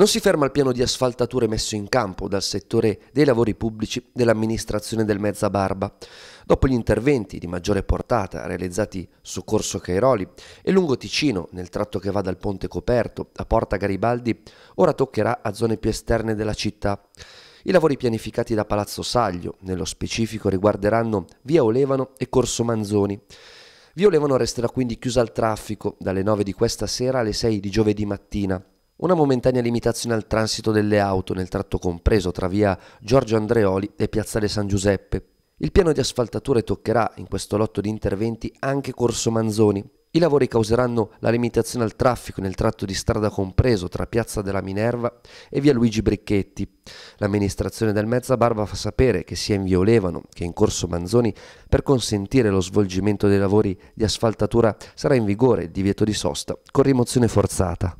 Non si ferma il piano di asfaltature messo in campo dal settore dei lavori pubblici dell'amministrazione del Mezzabarba. Dopo gli interventi di maggiore portata realizzati su Corso Cairoli e lungo Ticino nel tratto che va dal Ponte Coperto a Porta Garibaldi, ora toccherà a zone più esterne della città. I lavori pianificati da Palazzo Saglio, nello specifico, riguarderanno Via Olevano e Corso Manzoni. Via Olevano resterà quindi chiusa al traffico dalle 9 di questa sera alle 6 di giovedì mattina. Una momentanea limitazione al transito delle auto nel tratto compreso tra via Giorgio Andreoli e piazzale San Giuseppe. Il piano di asfaltature toccherà in questo lotto di interventi anche Corso Manzoni. I lavori causeranno la limitazione al traffico nel tratto di strada compreso tra Piazza della Minerva e via Luigi Bricchetti. L'amministrazione del Mezzabarba fa sapere che sia in via Olevano che in Corso Manzoni per consentire lo svolgimento dei lavori di asfaltatura sarà in vigore il divieto di sosta con rimozione forzata.